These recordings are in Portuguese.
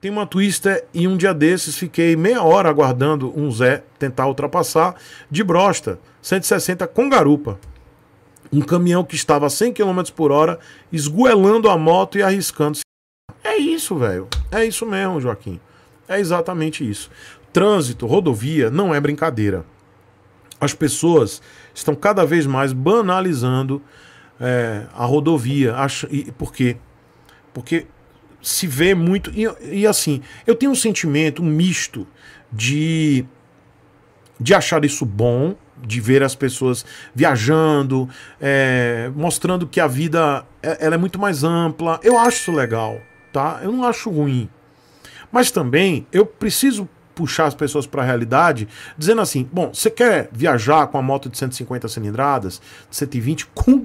Tem uma Twister e um dia desses fiquei meia hora aguardando um Zé tentar ultrapassar de brosta, 160 com garupa. Um caminhão que estava a 100 km por hora, esguelando a moto e arriscando-se. É isso, velho. É isso mesmo, Joaquim. É exatamente isso. Trânsito, rodovia, não é brincadeira. As pessoas estão cada vez mais banalizando é, a rodovia. Ach... Por quê? Porque se vê muito. E, e assim, eu tenho um sentimento, misto de, de achar isso bom, de ver as pessoas viajando, é, mostrando que a vida é, ela é muito mais ampla. Eu acho isso legal, tá? Eu não acho ruim. Mas também eu preciso puxar as pessoas para a realidade, dizendo assim: bom, você quer viajar com a moto de 150 cilindradas, de 120, com,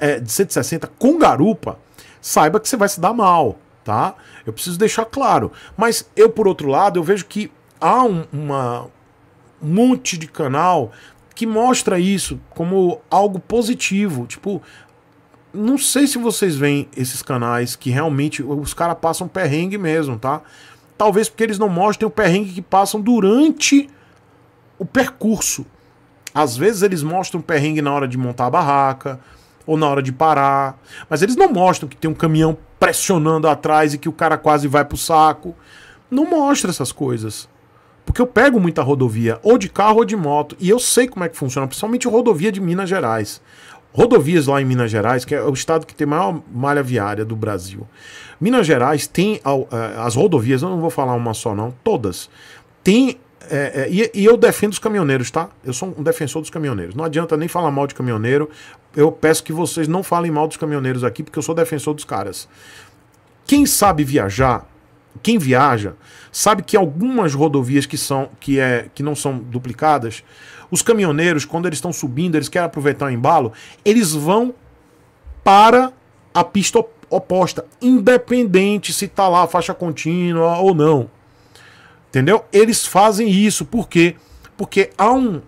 é, de 160 com garupa, saiba que você vai se dar mal tá? Eu preciso deixar claro. Mas eu, por outro lado, eu vejo que há um, uma, monte de canal que mostra isso como algo positivo. Tipo, não sei se vocês veem esses canais que realmente os caras passam perrengue mesmo, tá? Talvez porque eles não mostrem o perrengue que passam durante o percurso. Às vezes eles mostram perrengue na hora de montar a barraca, ou na hora de parar. Mas eles não mostram que tem um caminhão pressionando atrás e que o cara quase vai pro saco. Não mostra essas coisas. Porque eu pego muita rodovia, ou de carro ou de moto, e eu sei como é que funciona, principalmente rodovia de Minas Gerais. Rodovias lá em Minas Gerais, que é o estado que tem maior malha viária do Brasil. Minas Gerais tem eh, as rodovias, eu não vou falar uma só não, todas, tem é, é, e, e, eu defendo os caminhoneiros, tá? Eu sou um defensor dos caminhoneiros. Não adianta nem falar mal de caminhoneiro. Eu peço que vocês não falem mal dos caminhoneiros aqui, porque eu sou defensor dos caras. Quem sabe viajar, quem viaja, sabe que algumas rodovias que, são, que, é, que não são duplicadas, os caminhoneiros, quando eles estão subindo, eles querem aproveitar o embalo, eles vão para a pista oposta, independente se está lá a faixa contínua ou não. Entendeu? Eles fazem isso por quê? Porque há um,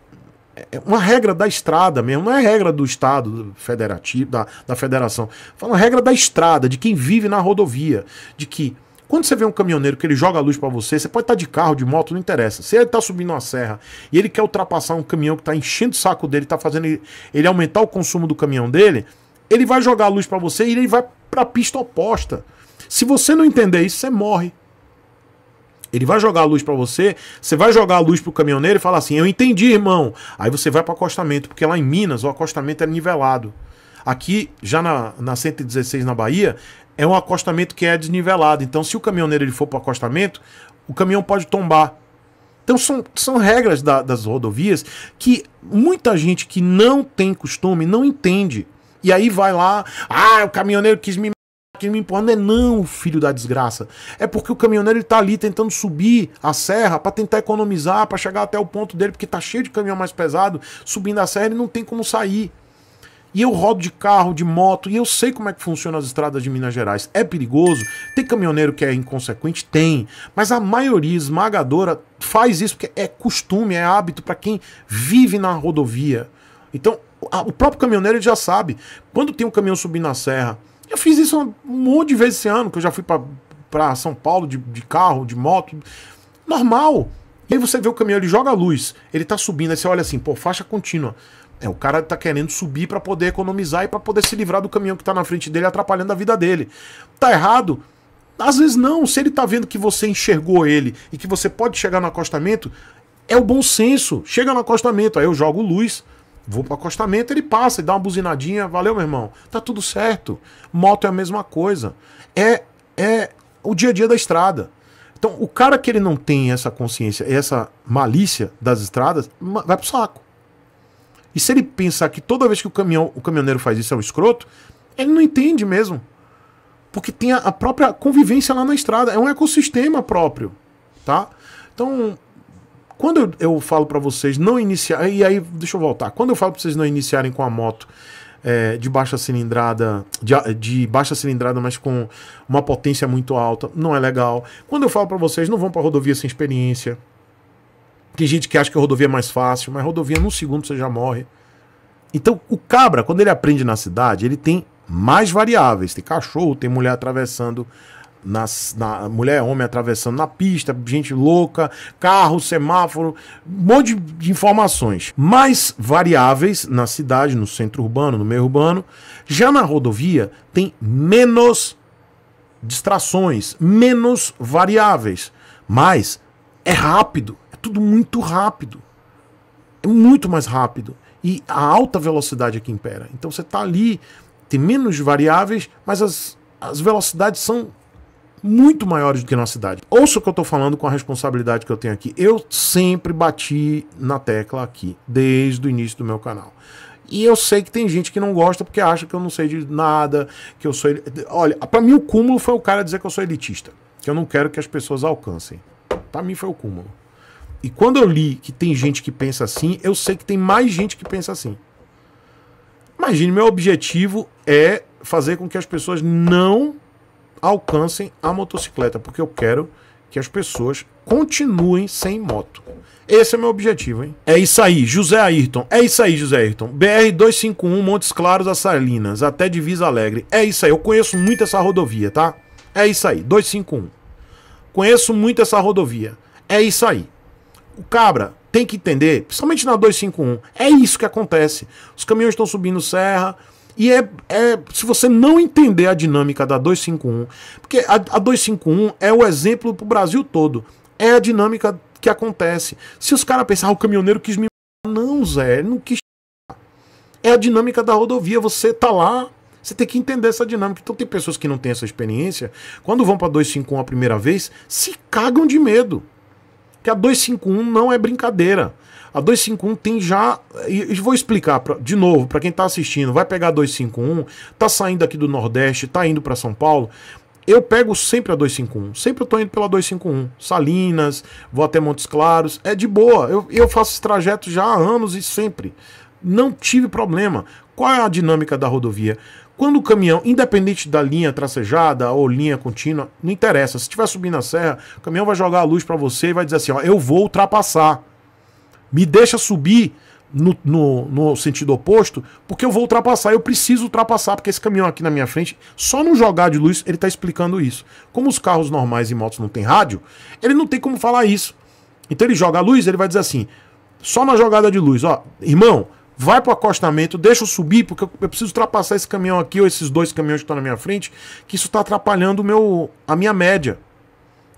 é, uma regra da estrada mesmo, não é regra do Estado federativo, da, da federação. Fala regra da estrada, de quem vive na rodovia, de que quando você vê um caminhoneiro que ele joga a luz para você, você pode estar tá de carro, de moto, não interessa. Se ele tá subindo uma serra e ele quer ultrapassar um caminhão que tá enchendo o saco dele, tá fazendo ele, ele aumentar o consumo do caminhão dele, ele vai jogar a luz para você e ele vai para pista oposta. Se você não entender isso, você morre. Ele vai jogar a luz para você, você vai jogar a luz pro caminhoneiro e falar assim: "Eu entendi, irmão". Aí você vai para acostamento, porque lá em Minas o acostamento é nivelado. Aqui, já na, na 116 na Bahia, é um acostamento que é desnivelado. Então, se o caminhoneiro ele for para o acostamento, o caminhão pode tombar. Então, são, são regras da, das rodovias que muita gente que não tem costume não entende. E aí vai lá, ah, o caminhoneiro quis me quem me empurrando é não, filho da desgraça. É porque o caminhoneiro ele tá ali tentando subir a serra para tentar economizar, para chegar até o ponto dele, porque tá cheio de caminhão mais pesado, subindo a serra ele não tem como sair. E eu rodo de carro, de moto, e eu sei como é que funciona as estradas de Minas Gerais. É perigoso? Tem caminhoneiro que é inconsequente? Tem. Mas a maioria esmagadora faz isso porque é costume, é hábito para quem vive na rodovia. Então, a, o próprio caminhoneiro já sabe. Quando tem um caminhão subindo a serra, eu fiz isso um monte de vezes esse ano, que eu já fui para São Paulo de, de carro, de moto. Normal. E aí você vê o caminhão, ele joga a luz, ele tá subindo, aí você olha assim, pô, faixa contínua. É, o cara tá querendo subir para poder economizar e para poder se livrar do caminhão que tá na frente dele, atrapalhando a vida dele. Tá errado? Às vezes não. Se ele tá vendo que você enxergou ele e que você pode chegar no acostamento, é o bom senso. Chega no acostamento, aí eu jogo luz. Vou pro acostamento, ele passa e dá uma buzinadinha. Valeu, meu irmão. Tá tudo certo. Moto é a mesma coisa. É, é o dia a dia da estrada. Então, o cara que ele não tem essa consciência, essa malícia das estradas, vai pro saco. E se ele pensar que toda vez que o caminhão, o caminhoneiro faz isso é um escroto, ele não entende mesmo. Porque tem a, a própria convivência lá na estrada, é um ecossistema próprio, tá? Então, quando eu, eu falo para vocês não iniciar, e aí deixa eu voltar. Quando eu falo para vocês não iniciarem com a moto é, de baixa cilindrada, de, de, baixa cilindrada, mas com uma potência muito alta, não é legal. Quando eu falo para vocês, não vão para rodovia sem experiência. Tem gente que acha que a rodovia é mais fácil, mas rodovia num segundo você já morre. Então, o cabra, quando ele aprende na cidade, ele tem mais variáveis. Tem cachorro, tem mulher atravessando na mulher, homem atravessando na pista, gente louca, carro, semáforo, um monte de informações. Mais variáveis na cidade, no centro urbano, no meio urbano. Já na rodovia tem menos distrações, menos variáveis, mas é rápido, é tudo muito rápido. É muito mais rápido. E a alta velocidade é que impera. Então você está ali, tem menos variáveis, mas as, as velocidades são muito maiores do que nossa idade. Ouça o que eu estou falando com a responsabilidade que eu tenho aqui. Eu sempre bati na tecla aqui, desde o início do meu canal. E eu sei que tem gente que não gosta porque acha que eu não sei de nada, que eu sou. El... Olha, para mim o cúmulo foi o cara dizer que eu sou elitista, que eu não quero que as pessoas alcancem. Para mim foi o cúmulo. E quando eu li que tem gente que pensa assim, eu sei que tem mais gente que pensa assim. Imagine, meu objetivo é fazer com que as pessoas não alcancem a motocicleta, porque eu quero que as pessoas continuem sem moto. Esse é meu objetivo, hein? É isso aí, José Ayrton. É isso aí, José Ayrton. BR 251 Montes Claros a Salinas, até Divisa Alegre. É isso aí. Eu conheço muito essa rodovia, tá? É isso aí, 251. Conheço muito essa rodovia. É isso aí. O cabra tem que entender, principalmente na 251, é isso que acontece. Os caminhões estão subindo serra, e é, é, se você não entender a dinâmica da 251, porque a, a 251 é o exemplo para o Brasil todo. É a dinâmica que acontece. Se os caras pensar, ah, o caminhoneiro quis me. Não, Zé, não quis. É a dinâmica da rodovia. Você tá lá, você tem que entender essa dinâmica. Então tem pessoas que não têm essa experiência, quando vão para 251 a primeira vez, se cagam de medo. Porque a 251 não é brincadeira. A 251 tem já. E, vou explicar pra, de novo para quem está assistindo. Vai pegar a 251, tá saindo aqui do Nordeste, tá indo para São Paulo. Eu pego sempre a 251. Sempre eu tô indo pela 251. Salinas, vou até Montes Claros. É de boa. Eu, eu faço esse trajeto já há anos e sempre. Não tive problema. Qual é a dinâmica da rodovia? Quando o caminhão, independente da linha tracejada ou linha contínua, não interessa. Se estiver subindo a serra, o caminhão vai jogar a luz para você e vai dizer assim: ó, eu vou ultrapassar. Me deixa subir no, no, no, sentido oposto, porque eu vou ultrapassar, eu preciso ultrapassar, porque esse caminhão aqui na minha frente, só no jogar de luz, ele está explicando isso. Como os carros normais e motos não têm rádio, ele não tem como falar isso. Então ele joga a luz, ele vai dizer assim: só na jogada de luz, ó, irmão, vai para o acostamento, deixa eu subir, porque eu, preciso ultrapassar esse caminhão aqui, ou esses dois caminhões que estão tá na minha frente, que isso está atrapalhando meu, a minha média,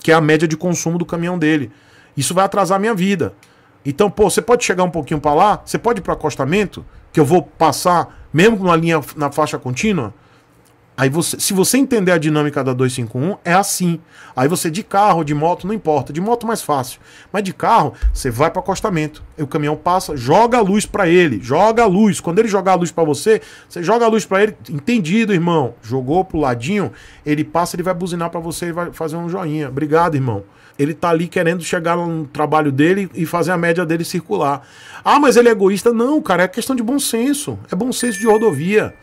que é a média de consumo do caminhão dele. Isso vai atrasar a minha vida. Então, pô, você pode chegar um pouquinho para lá, você pode ir para o acostamento, que eu vou passar, mesmo com uma linha na faixa contínua, Aí você, se você entender a dinâmica da 251, é assim. Aí você de carro, de moto, não importa, de moto mais fácil. Mas de carro, você vai para acostamento. E o caminhão passa, joga a luz para ele, joga a luz. Quando ele jogar a luz para você, você joga a luz para ele, entendido, irmão. Jogou pro ladinho, ele passa, ele vai buzinar para você e vai fazer um joinha. Obrigado, irmão. Ele tá ali querendo chegar no trabalho dele e fazer a média dele circular. Ah, mas ele é egoísta? Não, cara, é questão de bom senso. É bom senso de rodovia.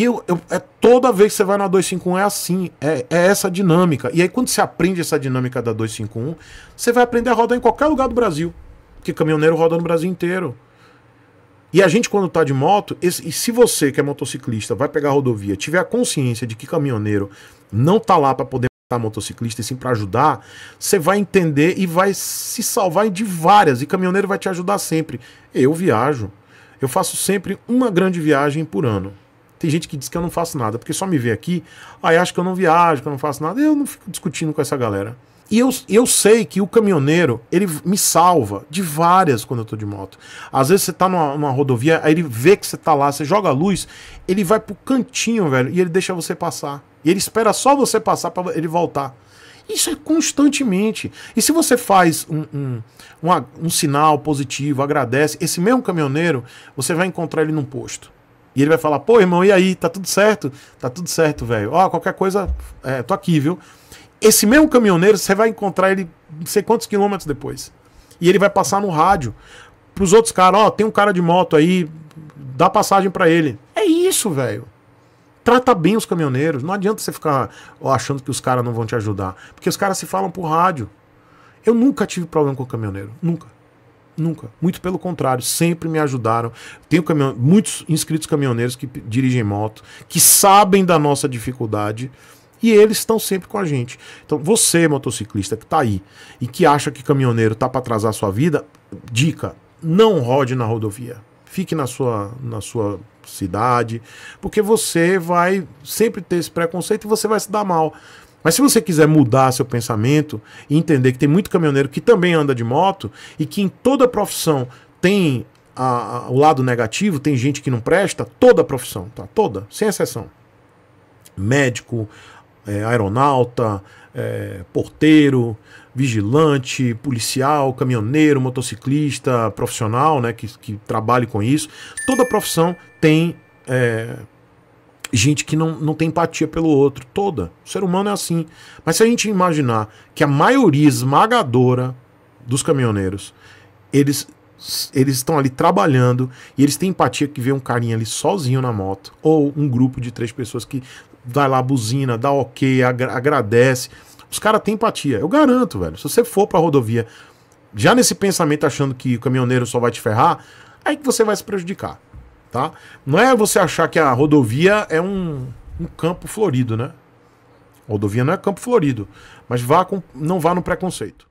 E eu, eu, é, toda vez que você vai na 251 é assim, é, é essa dinâmica. E aí quando você aprende essa dinâmica da 251, você vai aprender a rodar em qualquer lugar do Brasil. Porque caminhoneiro roda no Brasil inteiro. E a gente, quando tá de moto, esse, e se você que é motociclista, vai pegar a rodovia, tiver a consciência de que caminhoneiro não tá lá para poder matar motociclista e sim para ajudar, você vai entender e vai se salvar de várias. E caminhoneiro vai te ajudar sempre. Eu viajo. Eu faço sempre uma grande viagem por ano. Tem gente que diz que eu não faço nada, porque só me vê aqui, aí acha que eu não viajo, que eu não faço nada. Eu não fico discutindo com essa galera. E eu, eu sei que o caminhoneiro, ele me salva de várias quando eu tô de moto. Às vezes você tá numa, numa, rodovia, aí ele vê que você tá lá, você joga a luz, ele vai pro cantinho, velho, e ele deixa você passar. E ele espera só você passar para ele voltar. Isso é constantemente. E se você faz um, um, um, um sinal positivo, agradece, esse mesmo caminhoneiro, você vai encontrar ele num posto e ele vai falar: pô, irmão, e aí? Tá tudo certo? Tá tudo certo, velho. Ó, qualquer coisa, é, tô aqui, viu? Esse mesmo caminhoneiro, você vai encontrar ele não sei quantos quilômetros depois. E ele vai passar no rádio pros outros caras: ó, oh, tem um cara de moto aí, dá passagem para ele. É isso, velho. Trata bem os caminhoneiros. Não adianta você ficar achando que os caras não vão te ajudar. Porque os caras se falam por rádio. Eu nunca tive problema com o caminhoneiro. Nunca. Nunca. Muito pelo contrário, sempre me ajudaram. Tenho caminhão, muitos inscritos caminhoneiros que dirigem moto, que sabem da nossa dificuldade e eles estão sempre com a gente. Então, você, motociclista que está aí e que acha que caminhoneiro tá para atrasar a sua vida, dica: não rode na rodovia. Fique na sua, na sua cidade, porque você vai sempre ter esse preconceito e você vai se dar mal. Mas se você quiser mudar seu pensamento e entender que tem muito caminhoneiro que também anda de moto e que em toda profissão tem a, a, o lado negativo, tem gente que não presta, toda profissão, tá? Toda, sem exceção. Médico, é, aeronauta, é, porteiro, vigilante, policial, caminhoneiro, motociclista, profissional, né, que, que trabalhe com isso. Toda profissão tem é, gente que não, não tem empatia pelo outro, toda. O ser humano é assim. Mas se a gente imaginar que a maioria esmagadora dos caminhoneiros, eles eles estão ali trabalhando e eles têm empatia que vê um carinha ali sozinho na moto ou um grupo de três pessoas que vai lá buzina, dá ok, agra agradece. Os caras têm empatia. Eu garanto, velho. Se você for para rodovia já nesse pensamento achando que o caminhoneiro só vai te ferrar, aí que você vai se prejudicar tá? Não é você achar que a rodovia é um, um campo florido, né? A rodovia não é campo florido, mas vá com, não vá no preconceito.